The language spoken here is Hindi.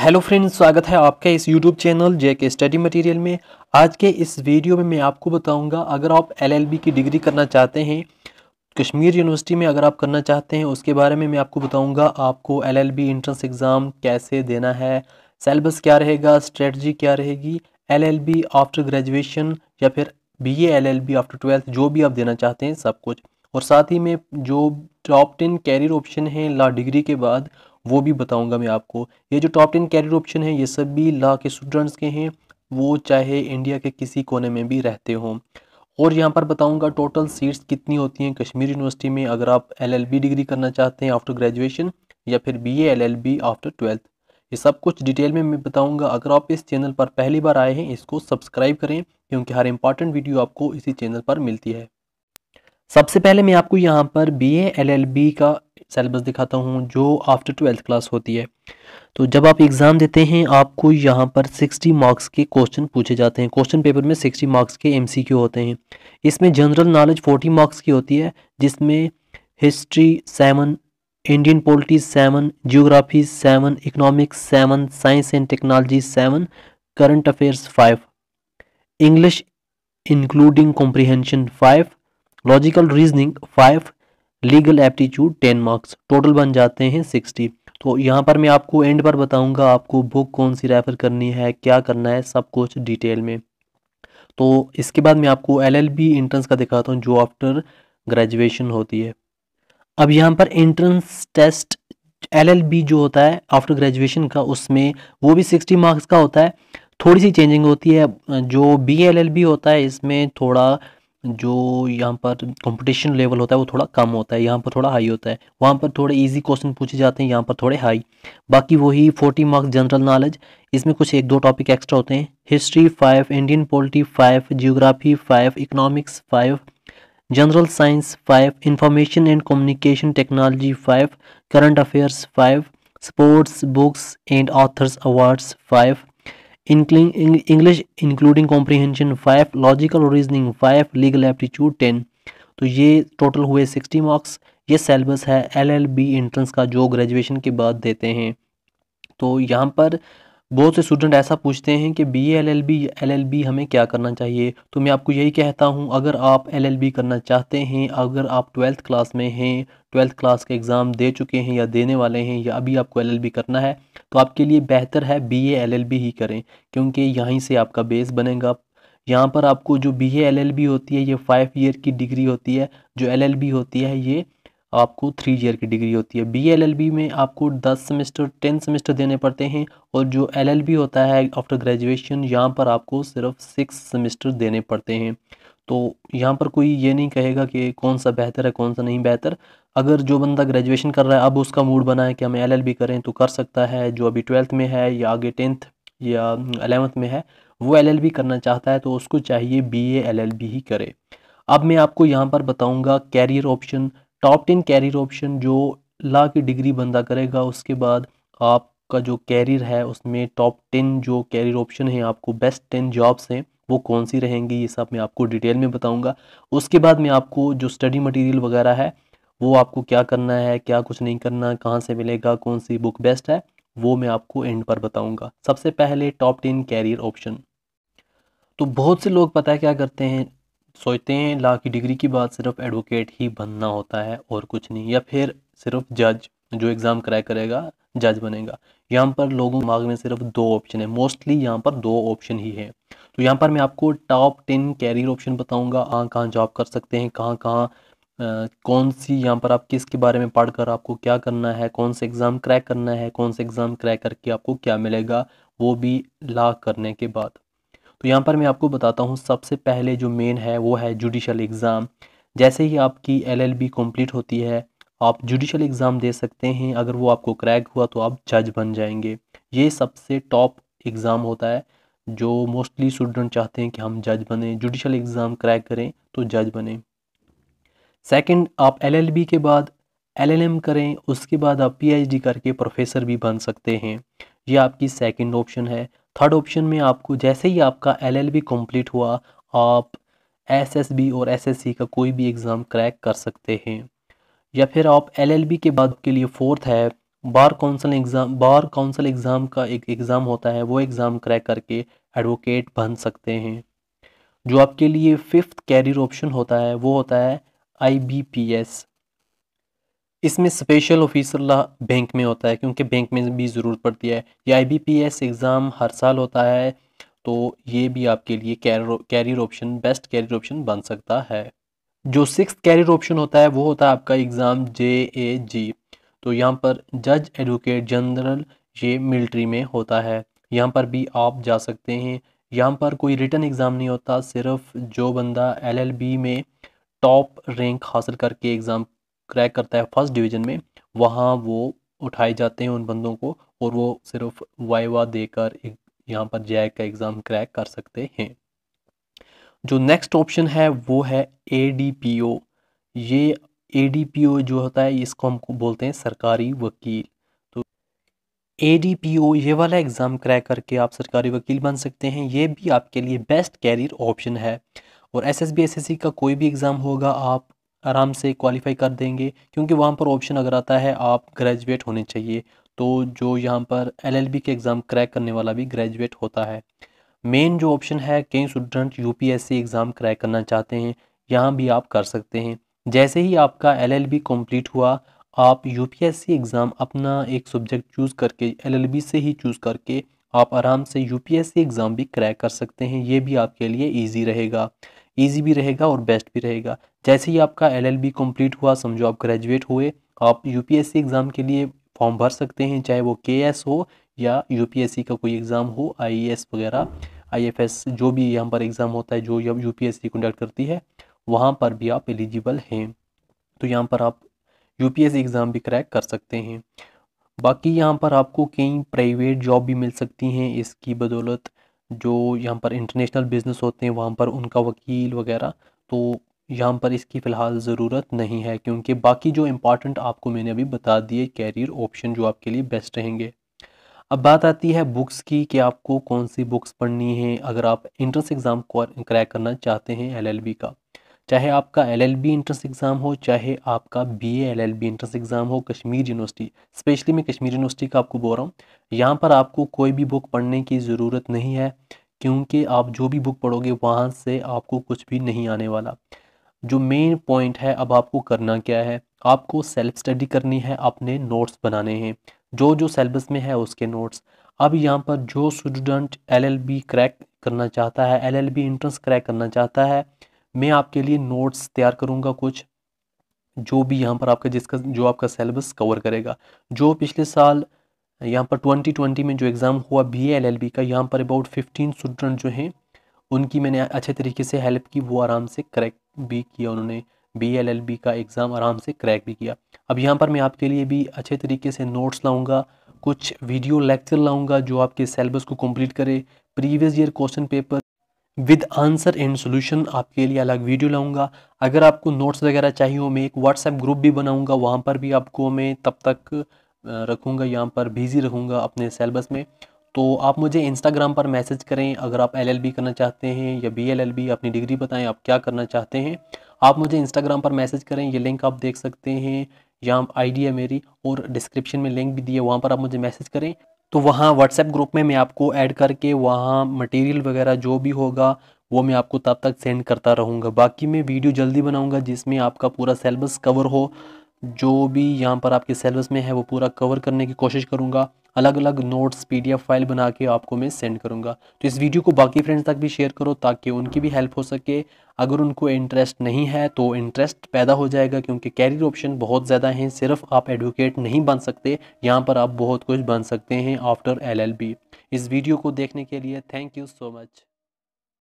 हेलो फ्रेंड्स स्वागत है आपका इस यूट्यूब चैनल के स्टडी मटेरियल में आज के इस वीडियो में मैं आपको बताऊंगा अगर आप एलएलबी की डिग्री करना चाहते हैं कश्मीर यूनिवर्सिटी में अगर आप करना चाहते हैं उसके बारे में मैं आपको बताऊंगा आपको एलएलबी एंट्रेंस एग्ज़ाम कैसे देना है सेलेबस क्या रहेगा स्ट्रेटजी क्या रहेगी एल आफ्टर ग्रेजुएशन या फिर बी ए आफ्टर ट्वेल्थ जो भी आप देना चाहते हैं सब कुछ और साथ ही में जो टॉप टेन कैरियर ऑप्शन हैं ला डिग्री के बाद वो भी बताऊंगा मैं आपको ये जो टॉप टेन कैरियर ऑप्शन है ये सभी ला के स्टूडेंट्स के हैं वो चाहे इंडिया के किसी कोने में भी रहते हों और यहाँ पर बताऊंगा टोटल सीट्स कितनी होती हैं कश्मीर यूनिवर्सिटी में अगर आप एल डिग्री करना चाहते हैं आफ्टर ग्रेजुएशन या फिर बी एल आफ्टर ट्वेल्थ ये सब कुछ डिटेल में मैं बताऊंगा अगर आप इस चैनल पर पहली बार आए हैं इसको सब्सक्राइब करें क्योंकि हर इंपॉर्टेंट वीडियो आपको इसी चैनल पर मिलती है सबसे पहले मैं आपको यहाँ पर बी एल एल बी का सेलेबस दिखाता हूँ जो आफ्टर ट्वेल्थ क्लास होती है तो जब आप एग्ज़ाम देते हैं आपको यहाँ पर 60 मार्क्स के क्वेश्चन पूछे जाते हैं क्वेश्चन पेपर में 60 मार्क्स के एमसीक्यू होते हैं इसमें जनरल नॉलेज 40 मार्क्स की होती है जिसमें history seven Indian polity seven geography seven economics seven science and technology seven current affairs five English including comprehension five logical reasoning five legal aptitude ten marks total बन जाते हैं सिक्सटी तो यहाँ पर मैं आपको एंड पर बताऊंगा आपको बुक कौन सी रेफ़र करनी है क्या करना है सब कुछ डिटेल में तो इसके बाद मैं आपको एलएलबी एंट्रेंस का दिखाता हूँ जो आफ्टर ग्रेजुएशन होती है अब यहाँ पर एंट्रेंस टेस्ट एलएलबी जो होता है आफ्टर ग्रेजुएशन का उसमें वो भी सिक्सटी मार्क्स का होता है थोड़ी सी चेंजिंग होती है जो बी एल एल बी होता है इसमें थोड़ा जो यहाँ पर कंपटीशन लेवल होता है वो थोड़ा कम होता है यहाँ पर थोड़ा हाई होता है वहाँ पर थोड़े इजी क्वेश्चन पूछे जाते हैं यहाँ पर थोड़े हाई बाकी वही फोर्टी मार्क्स जनरल नॉलेज इसमें कुछ एक दो टॉपिक एक्स्ट्रा होते हैं history five Indian polity five geography five economics five general science five information and communication technology five current affairs five sports books and authors awards five English including comprehension five logical और reasoning five legal aptitude ten तो ये टोटल हुए सिक्सटी मार्क्स ये सेलेबस है एलएलबी एंट्रेंस का जो ग्रेजुएशन के बाद देते हैं तो यहाँ पर बहुत से स्टूडेंट ऐसा पूछते हैं कि B L L B L L B हमें क्या करना चाहिए तो मैं आपको यही कहता हूँ अगर आप एल एल बी करना चाहते हैं अगर आप ट्वेल्थ क्लास में हैं ट्वेल्थ क्लास के एग्ज़ाम दे चुके हैं या देने वाले हैं या अभी आपको एल एल बी करना है तो आपके लिए बेहतर है बी एल एल बी ही करें क्योंकि यहीं से आपका बेस बनेगा यहाँ पर आपको जो बी एल एल बी होती है ये फ़ाइव ईयर की डिग्री होती है जो एल एल बी होती है ये आपको थ्री ईयर की डिग्री होती है बी में आपको दस सेमेस्टर टेन सेमेस्टर देने पड़ते हैं और जो एल होता है आफ्टर ग्रेजुएशन यहाँ पर आपको सिर्फ सिक्स सेमेस्टर देने पड़ते हैं तो यहाँ पर कोई ये नहीं कहेगा कि कौन सा बेहतर है कौन सा नहीं बेहतर अगर जो बंदा ग्रेजुएशन कर रहा है अब उसका मूड बना है कि हमें एलएलबी करें तो कर सकता है जो अभी ट्वेल्थ में है या आगे टेंथ या अलेवंथ में है वो एलएलबी करना चाहता है तो उसको चाहिए बीए एलएलबी ही करे अब मैं आपको यहाँ पर बताऊँगा career option top ten career option जो ला की डिग्री बंदा करेगा उसके बाद आपका जो कैरियर है उसमें टॉप टेन जो कैरियर ऑप्शन है आपको बेस्ट टेन जॉब्स हैं वो कौन सी रहेंगी ये सब मैं आपको डिटेल में बताऊंगा उसके बाद मैं आपको जो स्टडी मटेरियल वगैरह है वो आपको क्या करना है क्या कुछ नहीं करना कहाँ से मिलेगा कौन सी बुक बेस्ट है वो मैं आपको एंड पर बताऊंगा सबसे पहले टॉप टेन कैरियर ऑप्शन तो बहुत से लोग पता है क्या करते हैं सोचते हैं लॉ की डिग्री की बात सिर्फ एडवोकेट ही बनना होता है और कुछ नहीं या फिर सिर्फ जज जो एग्ज़ाम क्रैक करेगा जज बनेगा यहाँ पर लोगों दिमाग में सिर्फ दो ऑप्शन है मोस्टली यहाँ पर दो ऑप्शन ही है तो यहाँ पर मैं आपको टॉप टेन कैरियर ऑप्शन बताऊँगा कहाँ कहाँ जॉब कर सकते हैं कहाँ कहाँ कौन सी यहाँ पर आप किसके बारे में पढ़कर आपको क्या करना है कौन से एग्ज़ाम क्रैक करना है कौन से एग्ज़ाम क्रैक करके आपको क्या मिलेगा वो भी ला करने के बाद तो यहाँ पर मैं आपको बताता हूँ सबसे पहले जो मेन है वो है जुडिशल एग्ज़ाम जैसे ही आपकी एलएलबी कंप्लीट होती है आप जुडिशल एग्ज़ाम दे सकते हैं अगर वो आपको क्रैक हुआ तो आप जज बन जाएंगे ये सबसे टॉप एग्ज़ाम होता है जो मोस्टली स्टूडेंट चाहते हैं कि हम जज बने जुडिशल एग्ज़ाम क्रैक करें तो जज बने सेकंड आप एलएलबी के बाद एलएलएम करें उसके बाद आप पीएचडी करके प्रोफेसर भी बन सकते हैं ये आपकी सेकंड ऑप्शन है थर्ड ऑप्शन में आपको जैसे ही आपका एलएलबी कंप्लीट हुआ आप एसएसबी और एसएससी का कोई भी एग्ज़ाम क्रैक कर सकते हैं या फिर आप एलएलबी के बाद के लिए फोर्थ है bar council exam bar council exam का एक एग्ज़ाम होता है वो एग्ज़ाम क्रैक करके एडवोकेट बन सकते हैं जो आपके लिए फिफ्थ कैरियर ऑप्शन होता है वो होता है एस इसमें स्पेशल ऑफिसर ला बैंक में होता है क्योंकि बैंक में भी ज़रूरत पड़ती है पी आईबीपीएस एग्ज़ाम हर साल होता है तो ये भी आपके लिए career option best career option बन सकता है जो सिक्स कैरियर ऑप्शन होता है वो होता है आपका एग्ज़ाम जे ए जी तो यहाँ पर जज एडवोकेट जनरल ये मिलिट्री में होता है यहाँ पर भी आप जा सकते हैं यहाँ पर कोई रिटर्न एग्ज़ाम नहीं होता सिर्फ जो बंदा एल में टॉप रैंक हासिल करके एग्ज़ाम क्रैक करता है फर्स्ट डिवीज़न में वहाँ वो उठाए जाते हैं उन बंदों को और वो सिर्फ वाइवा देकर यहाँ पर जैक का एग्ज़ाम क्रैक कर सकते हैं जो नेक्स्ट ऑप्शन है वो है ए ये ए जो होता है इसको हम बोलते हैं सरकारी वकील तो ए ये वाला एग्ज़ाम क्रैक करके आप सरकारी वकील बन सकते हैं ये भी आपके लिए बेस्ट कैरियर ऑप्शन है और S S B S S C का कोई भी एग्ज़ाम होगा आप आराम से क्वालिफाई कर देंगे क्योंकि वहाँ पर ऑप्शन अगर आता है आप ग्रेजुएट होने चाहिए तो जो यहाँ पर एलएलबी के एग्ज़ाम क्रैक करने वाला भी ग्रेजुएट होता है मेन जो ऑप्शन है कई स्टूडेंट यूपीएससी एग्ज़ाम क्रैक करना चाहते हैं यहाँ भी आप कर सकते हैं जैसे ही आपका एलएलबी कंप्लीट हुआ आप यूपीएससी एग्ज़ाम अपना एक सब्जेक्ट चूज़ करके एलएलबी से ही चूज़ करके आप आराम से यूपीएससी एग्ज़ाम भी क्रैक कर सकते हैं ये भी आपके लिए ईजी रहेगा ईजी भी रहेगा और बेस्ट भी रहेगा जैसे ही आपका एल कंप्लीट हुआ समझो आप ग्रेजुएट हुए आप यू एग्ज़ाम के लिए फॉर्म भर सकते हैं चाहे वो के हो या यू का कोई एग्ज़ाम हो आई e वगैरह आईएफएस जो भी यहाँ पर एग्ज़ाम होता है जो यूपीएससी कंडक्ट करती है वहाँ पर भी आप एलिजिबल हैं तो यहाँ पर आप यूपीएससी एग्ज़ाम भी क्रैक कर सकते हैं बाकी यहाँ पर आपको कई प्राइवेट जॉब भी मिल सकती हैं इसकी बदौलत जो यहाँ पर इंटरनेशनल बिज़नेस होते हैं वहाँ पर उनका वकील वगैरह तो यहाँ पर इसकी फ़िलहाल ज़रूरत नहीं है क्योंकि बाकी जो इम्पॉर्टेंट आपको मैंने अभी बता दिए कैरियर ऑप्शन जो आपके लिए बेस्ट रहेंगे अब बात आती है बुक्स की कि आपको कौन सी बुक्स पढ़नी है अगर आप इंट्रेंस एग्ज़ाम क्रैक करना चाहते हैं एलएलबी का चाहे आपका एलएलबी एंट्रेंस एग्ज़ाम हो चाहे आपका बीए एलएलबी एंट्रेंस एग्ज़ाम हो कश्मीर यूनिवर्सिटी स्पेशली मैं कश्मीर यूनिवर्सिटी का आपको बोल रहा हूँ यहाँ पर आपको कोई भी बुक पढ़ने की ज़रूरत नहीं है क्योंकि आप जो भी बुक पढ़ोगे वहाँ से आपको कुछ भी नहीं आने वाला जो मेन पॉइंट है अब आपको करना क्या है आपको सेल्फ स्टडी करनी है अपने नोट्स बनाने हैं जो जो सेलेबस में है उसके नोट्स अब यहाँ पर जो स्टूडेंट एलएलबी क्रैक करना चाहता है एलएलबी एंट्रेंस क्रैक करना चाहता है मैं आपके लिए नोट्स तैयार करूँगा कुछ जो भी यहाँ पर आपका जिसका जो आपका सिलेबस कवर करेगा जो पिछले साल यहाँ पर 2020 में जो एग्ज़ाम हुआ बी एल एल बी का यहाँ पर अबाउट 15 स्टूडेंट जो हैं उनकी मैंने अच्छे तरीके से हेल्प की वो आराम से क्रैक भी किया उन्होंने बी एल एल बी का एग्ज़ाम आराम से क्रैक भी किया अब यहाँ पर मैं आपके लिए भी अच्छे तरीके से नोट्स लाऊँगा कुछ वीडियो लेक्चर लाऊँगा जो आपके सेलेबस को कम्प्लीट करे previous year question paper with answer and solution आपके लिए अलग वीडियो लाऊंगा अगर आपको नोट्स वगैरह चाहिए हो मैं एक व्हाट्सएप ग्रुप भी बनाऊंगा वहाँ पर भी आपको मैं तब तक रखूँगा यहाँ पर बिजी रहूँगा अपने सेलेबस में तो आप मुझे इंस्टाग्राम पर मैसेज करें अगर आप एलएलबी करना चाहते हैं या बीएलएलबी अपनी डिग्री बताएं आप क्या करना चाहते हैं आप मुझे इंस्टाग्राम पर मैसेज करें ये लिंक आप देख सकते हैं यहाँ आईडी है मेरी और डिस्क्रिप्शन में लिंक भी दिए वहाँ पर आप मुझे मैसेज करें तो वहाँ व्हाट्सएप ग्रुप में मैं आपको ऐड करके वहाँ मटेरियल वगैरह जो भी होगा वो मैं आपको तब तक सेंड करता रहूँगा बाकी मैं वीडियो जल्दी बनाऊँगा जिसमें आपका पूरा सेलेबस कवर हो जो भी यहाँ पर आपके सेलेबस में है वो पूरा कवर करने की कोशिश करूँगा अलग अलग नोट्स पीडीएफ फाइल बना के आपको मैं सेंड करूँगा तो इस वीडियो को बाकी फ्रेंड्स तक भी शेयर करो ताकि उनकी भी हेल्प हो सके अगर उनको इंटरेस्ट नहीं है तो इंटरेस्ट पैदा हो जाएगा क्योंकि कैरियर ऑप्शन बहुत ज़्यादा हैं सिर्फ आप एडवोकेट नहीं बन सकते यहाँ पर आप बहुत कुछ बन सकते हैं आफ्टर एल इस वीडियो को देखने के लिए थैंक यू सो मच